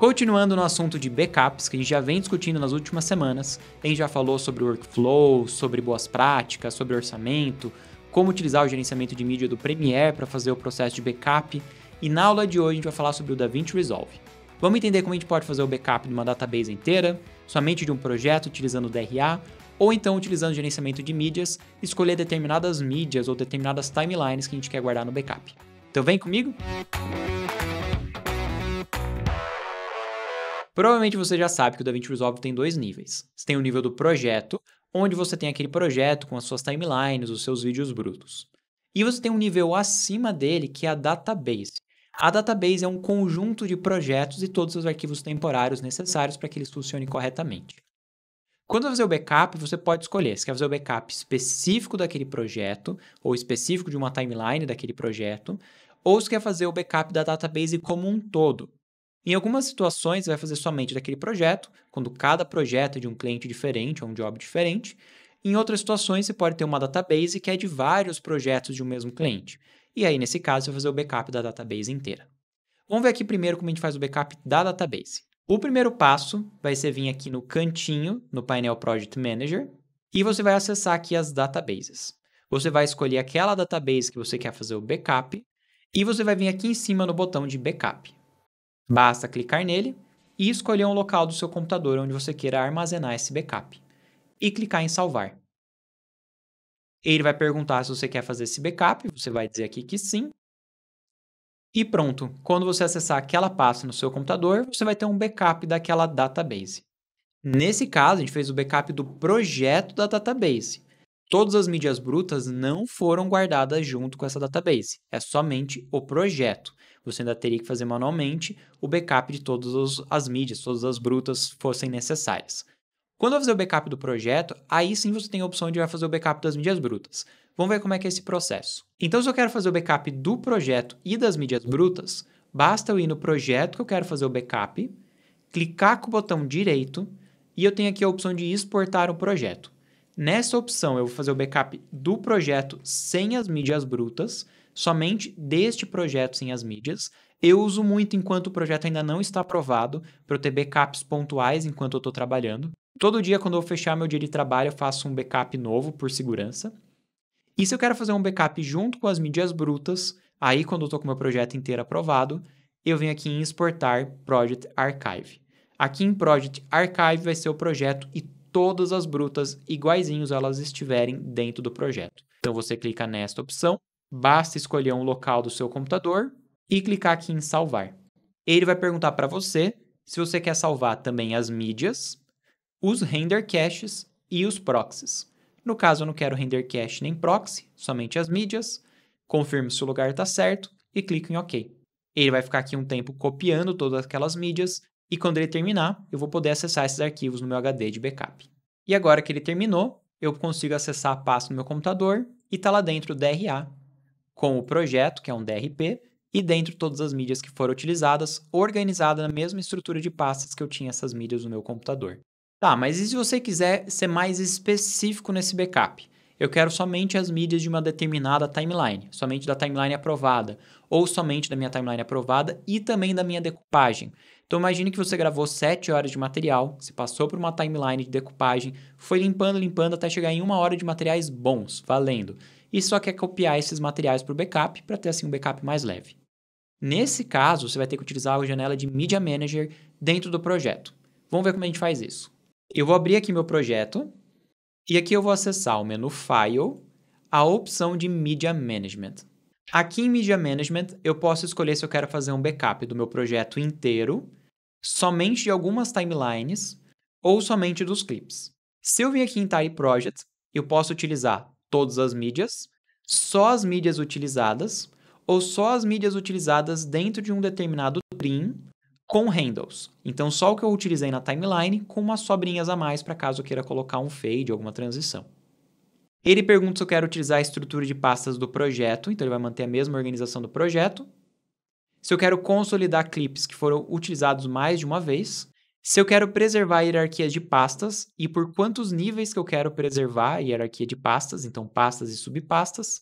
Continuando no assunto de backups, que a gente já vem discutindo nas últimas semanas, a gente já falou sobre workflow, sobre boas práticas, sobre orçamento, como utilizar o gerenciamento de mídia do Premiere para fazer o processo de backup, e na aula de hoje a gente vai falar sobre o DaVinci Resolve. Vamos entender como a gente pode fazer o backup de uma database inteira, somente de um projeto utilizando o DRA, ou então utilizando o gerenciamento de mídias, escolher determinadas mídias ou determinadas timelines que a gente quer guardar no backup. Então vem comigo! Provavelmente você já sabe que o DaVinci Resolve tem dois níveis. Você tem o nível do projeto, onde você tem aquele projeto com as suas timelines, os seus vídeos brutos. E você tem um nível acima dele, que é a database. A database é um conjunto de projetos e todos os arquivos temporários necessários para que eles funcionem corretamente. Quando você fazer o backup, você pode escolher se quer fazer o backup específico daquele projeto, ou específico de uma timeline daquele projeto, ou se quer fazer o backup da database como um todo, em algumas situações, vai fazer somente daquele projeto, quando cada projeto é de um cliente diferente ou um job diferente. Em outras situações, você pode ter uma database que é de vários projetos de um mesmo cliente. E aí, nesse caso, você vai fazer o backup da database inteira. Vamos ver aqui primeiro como a gente faz o backup da database. O primeiro passo vai ser vir aqui no cantinho, no painel Project Manager, e você vai acessar aqui as databases. Você vai escolher aquela database que você quer fazer o backup, e você vai vir aqui em cima no botão de backup. Basta clicar nele e escolher um local do seu computador onde você queira armazenar esse backup e clicar em salvar. Ele vai perguntar se você quer fazer esse backup, você vai dizer aqui que sim. E pronto, quando você acessar aquela pasta no seu computador, você vai ter um backup daquela database. Nesse caso, a gente fez o backup do projeto da database. Todas as mídias brutas não foram guardadas junto com essa database, é somente o projeto. Você ainda teria que fazer manualmente o backup de todas as mídias, todas as brutas fossem necessárias. Quando eu fazer o backup do projeto, aí sim você tem a opção de fazer o backup das mídias brutas. Vamos ver como é que é esse processo. Então, se eu quero fazer o backup do projeto e das mídias brutas, basta eu ir no projeto que eu quero fazer o backup, clicar com o botão direito e eu tenho aqui a opção de exportar o projeto. Nessa opção, eu vou fazer o backup do projeto sem as mídias brutas, somente deste projeto sem as mídias. Eu uso muito enquanto o projeto ainda não está aprovado, para eu ter backups pontuais enquanto eu estou trabalhando. Todo dia, quando eu fechar meu dia de trabalho, eu faço um backup novo por segurança. E se eu quero fazer um backup junto com as mídias brutas, aí quando eu estou com meu projeto inteiro aprovado, eu venho aqui em exportar Project Archive. Aqui em Project Archive vai ser o projeto e todas as brutas iguaizinhos elas estiverem dentro do projeto. Então você clica nesta opção, basta escolher um local do seu computador e clicar aqui em salvar. Ele vai perguntar para você se você quer salvar também as mídias, os render caches e os proxies. No caso, eu não quero render cache nem proxy, somente as mídias. Confirme se o lugar está certo e clique em OK. Ele vai ficar aqui um tempo copiando todas aquelas mídias e quando ele terminar, eu vou poder acessar esses arquivos no meu HD de backup. E agora que ele terminou, eu consigo acessar a pasta no meu computador e está lá dentro o DRA, com o projeto, que é um DRP, e dentro todas as mídias que foram utilizadas, organizada na mesma estrutura de pastas que eu tinha essas mídias no meu computador. Tá, mas e se você quiser ser mais específico nesse backup? eu quero somente as mídias de uma determinada timeline, somente da timeline aprovada, ou somente da minha timeline aprovada e também da minha decupagem. Então imagine que você gravou 7 horas de material, se passou por uma timeline de decupagem, foi limpando, limpando até chegar em uma hora de materiais bons, valendo, e só quer copiar esses materiais para o backup para ter assim um backup mais leve. Nesse caso, você vai ter que utilizar a janela de Media Manager dentro do projeto. Vamos ver como a gente faz isso. Eu vou abrir aqui meu projeto, e aqui eu vou acessar o menu File, a opção de Media Management. Aqui em Media Management, eu posso escolher se eu quero fazer um backup do meu projeto inteiro, somente de algumas timelines ou somente dos clips. Se eu vir aqui em Tile Project, eu posso utilizar todas as mídias, só as mídias utilizadas, ou só as mídias utilizadas dentro de um determinado trim com handles. Então, só o que eu utilizei na timeline, com umas sobrinhas a mais para caso eu queira colocar um fade, alguma transição. Ele pergunta se eu quero utilizar a estrutura de pastas do projeto, então ele vai manter a mesma organização do projeto. Se eu quero consolidar clips que foram utilizados mais de uma vez. Se eu quero preservar hierarquias de pastas e por quantos níveis que eu quero preservar a hierarquia de pastas, então pastas e subpastas.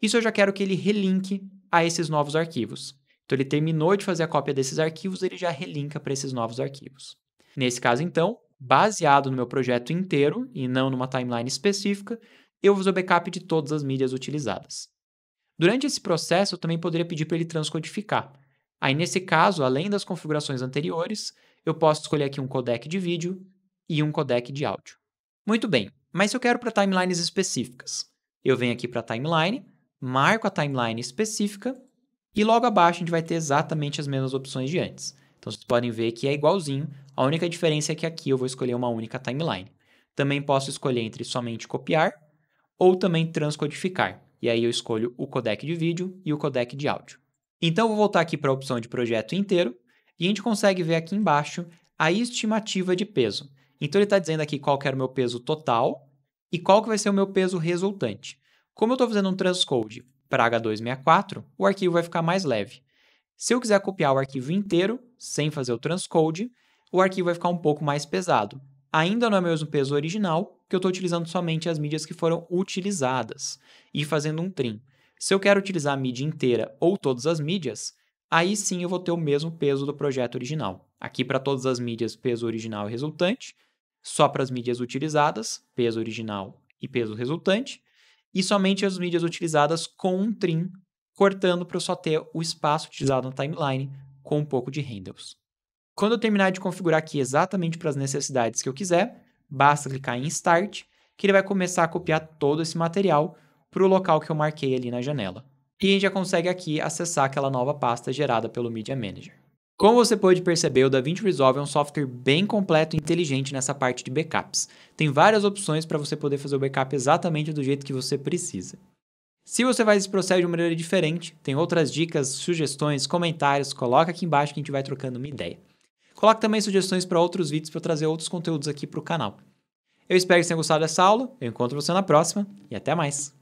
Isso eu já quero que ele relinke a esses novos arquivos. Então, ele terminou de fazer a cópia desses arquivos, ele já relinca para esses novos arquivos. Nesse caso, então, baseado no meu projeto inteiro e não numa timeline específica, eu uso o backup de todas as mídias utilizadas. Durante esse processo, eu também poderia pedir para ele transcodificar. Aí, nesse caso, além das configurações anteriores, eu posso escolher aqui um codec de vídeo e um codec de áudio. Muito bem, mas se eu quero para timelines específicas, eu venho aqui para a timeline, marco a timeline específica e logo abaixo a gente vai ter exatamente as mesmas opções de antes. Então vocês podem ver que é igualzinho, a única diferença é que aqui eu vou escolher uma única timeline. Também posso escolher entre somente copiar ou também transcodificar. E aí eu escolho o codec de vídeo e o codec de áudio. Então eu vou voltar aqui para a opção de projeto inteiro e a gente consegue ver aqui embaixo a estimativa de peso. Então ele está dizendo aqui qual que era o meu peso total e qual que vai ser o meu peso resultante. Como eu estou fazendo um transcode para H264, o arquivo vai ficar mais leve. Se eu quiser copiar o arquivo inteiro, sem fazer o transcode, o arquivo vai ficar um pouco mais pesado. Ainda não é o mesmo peso original, que eu estou utilizando somente as mídias que foram utilizadas e fazendo um trim. Se eu quero utilizar a mídia inteira ou todas as mídias, aí sim eu vou ter o mesmo peso do projeto original. Aqui para todas as mídias, peso original e resultante, só para as mídias utilizadas, peso original e peso resultante, e somente as mídias utilizadas com um trim, cortando para eu só ter o espaço utilizado na timeline com um pouco de handles. Quando eu terminar de configurar aqui exatamente para as necessidades que eu quiser, basta clicar em Start, que ele vai começar a copiar todo esse material para o local que eu marquei ali na janela. E a gente já consegue aqui acessar aquela nova pasta gerada pelo Media Manager. Como você pode perceber, o DaVinci Resolve é um software bem completo e inteligente nessa parte de backups. Tem várias opções para você poder fazer o backup exatamente do jeito que você precisa. Se você faz esse processo de uma maneira diferente, tem outras dicas, sugestões, comentários, coloca aqui embaixo que a gente vai trocando uma ideia. Coloque também sugestões para outros vídeos para trazer outros conteúdos aqui para o canal. Eu espero que tenham gostado dessa aula, eu encontro você na próxima e até mais!